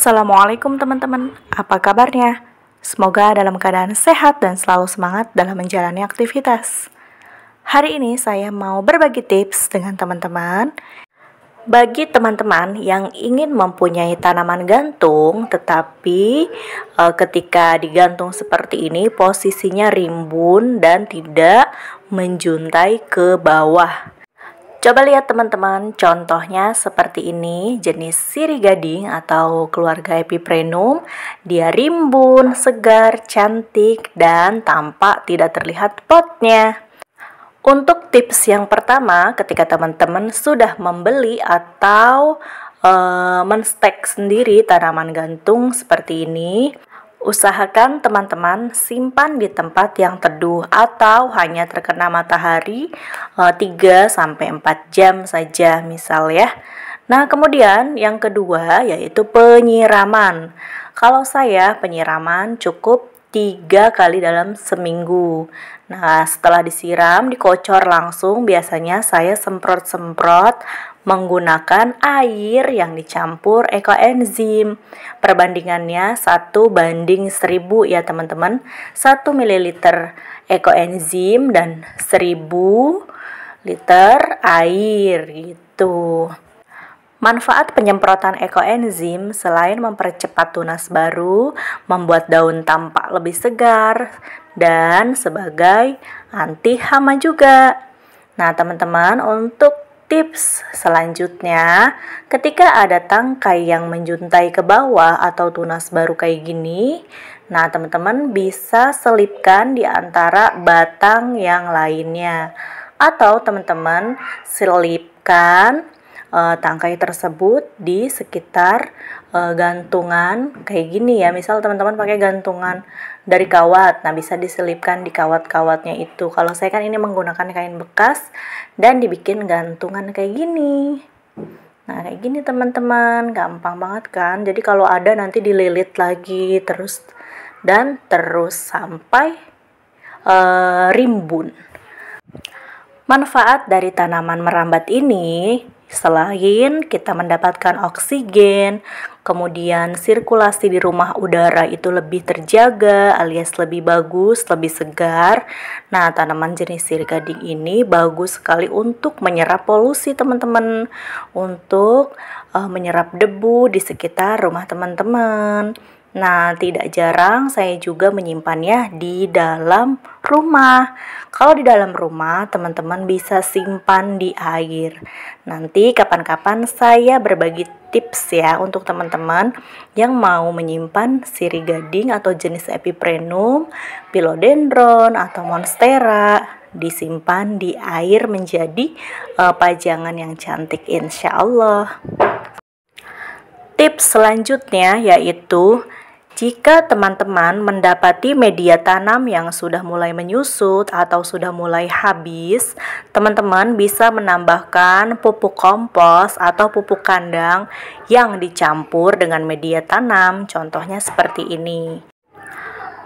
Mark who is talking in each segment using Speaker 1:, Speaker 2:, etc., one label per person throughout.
Speaker 1: Assalamualaikum teman-teman, apa kabarnya? Semoga dalam keadaan sehat dan selalu semangat dalam menjalani aktivitas. Hari ini saya mau berbagi tips dengan teman-teman. Bagi teman-teman yang ingin mempunyai tanaman gantung, tetapi e, ketika digantung seperti ini posisinya rimbun dan tidak menjuntai ke bawah. Coba lihat teman-teman, contohnya seperti ini, jenis siri gading atau keluarga Epiprenum, dia rimbun, segar, cantik, dan tampak tidak terlihat potnya. Untuk tips yang pertama, ketika teman-teman sudah membeli atau e, eh, menstek sendiri tanaman gantung seperti ini, Usahakan teman-teman simpan di tempat yang teduh atau hanya terkena matahari 3 eh, 4 jam saja misal ya. Nah, kemudian yang kedua yaitu penyiraman. Kalau saya penyiraman cukup tiga kali dalam seminggu. Nah, setelah disiram, dikocor langsung. Biasanya saya semprot-semprot menggunakan air yang dicampur ekoenzim. Perbandingannya 1 banding 1000 ya teman-teman. 1 ml ekoenzim dan 1000 liter air gitu. Manfaat penyemprotan ekoenzim selain mempercepat tunas baru, membuat daun tampak lebih segar, dan sebagai anti hama juga. Nah, teman-teman, untuk Tips selanjutnya, ketika ada tangkai yang menjuntai ke bawah atau tunas baru kayak gini, nah teman-teman bisa selipkan di antara batang yang lainnya. Atau teman-teman selipkan uh, tangkai tersebut di sekitar uh, gantungan kayak gini ya. Misal teman-teman pakai gantungan dari kawat. Nah, bisa diselipkan di kawat-kawatnya itu. Kalau saya kan ini menggunakan kain bekas dan dibikin gantungan kayak gini. Nah, kayak gini teman-teman, gampang banget kan? Jadi kalau ada nanti dililit lagi terus dan terus sampai uh, rimbun. Manfaat dari tanaman merambat ini Selain kita mendapatkan oksigen, kemudian sirkulasi di rumah udara itu lebih terjaga alias lebih bagus, lebih segar. Nah, tanaman jenis sirgading ini bagus sekali untuk menyerap polusi teman-teman, untuk uh, menyerap debu di sekitar rumah teman-teman. Nah, tidak jarang saya juga menyimpannya di dalam rumah. Kalau di dalam rumah, teman-teman bisa simpan di air. Nanti kapan-kapan saya berbagi tips ya untuk teman-teman yang mau menyimpan siri gading atau jenis epiprenum, pilodendron atau monstera disimpan di air menjadi uh, pajangan yang cantik insya Allah tips selanjutnya yaitu jika teman-teman mendapati media tanam yang sudah mulai menyusut atau sudah mulai habis, teman-teman bisa menambahkan pupuk kompos atau pupuk kandang yang dicampur dengan media tanam, contohnya seperti ini.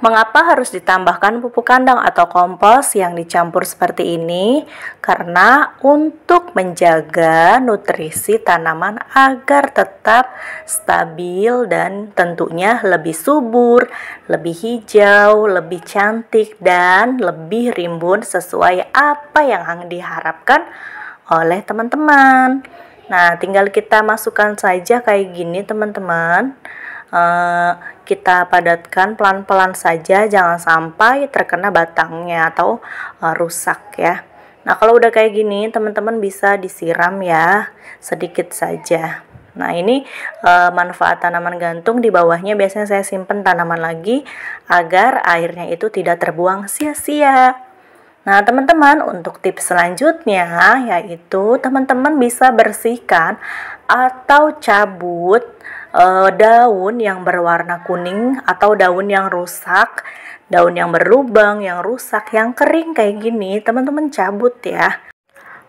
Speaker 1: Mengapa harus ditambahkan pupuk kandang atau kompos yang dicampur seperti ini? Karena untuk menjaga nutrisi tanaman agar tetap stabil dan tentunya lebih subur, lebih hijau, lebih cantik dan lebih rimbun sesuai apa yang diharapkan oleh teman-teman. Nah, tinggal kita masukkan saja kayak gini, teman-teman. Eh, kita padatkan pelan-pelan saja jangan sampai terkena batangnya atau uh, rusak ya nah kalau udah kayak gini teman-teman bisa disiram ya sedikit saja Nah ini e, manfaat tanaman gantung di bawahnya biasanya saya simpen tanaman lagi agar airnya itu tidak terbuang sia-sia. Nah, teman-teman, untuk tips selanjutnya yaitu teman-teman bisa bersihkan atau cabut e, daun yang berwarna kuning atau daun yang rusak, daun yang berlubang, yang rusak, yang kering kayak gini, teman-teman cabut ya.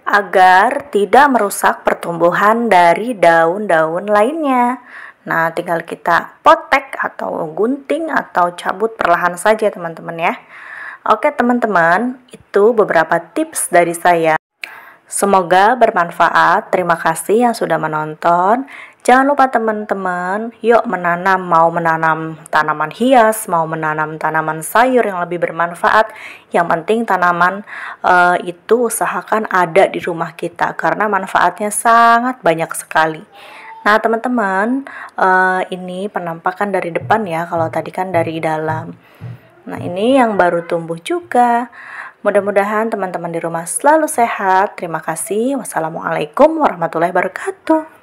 Speaker 1: Agar tidak merusak pertumbuhan dari daun-daun lainnya. Nah, tinggal kita potek atau gunting atau cabut perlahan saja, teman-teman ya. Oke teman-teman, itu beberapa tips dari saya. Semoga bermanfaat. Terima kasih yang sudah menonton. Jangan lupa teman-teman, yuk menanam, mau menanam tanaman hias, mau menanam tanaman sayur yang lebih bermanfaat. Yang penting tanaman uh, itu usahakan ada di rumah kita karena manfaatnya sangat banyak sekali. Nah, teman-teman, uh, ini penampakan dari depan ya, kalau tadi kan dari dalam. Nah, ini yang baru tumbuh juga. Mudah-mudahan teman-teman di rumah selalu sehat. Terima kasih. Wassalamualaikum warahmatullahi wabarakatuh.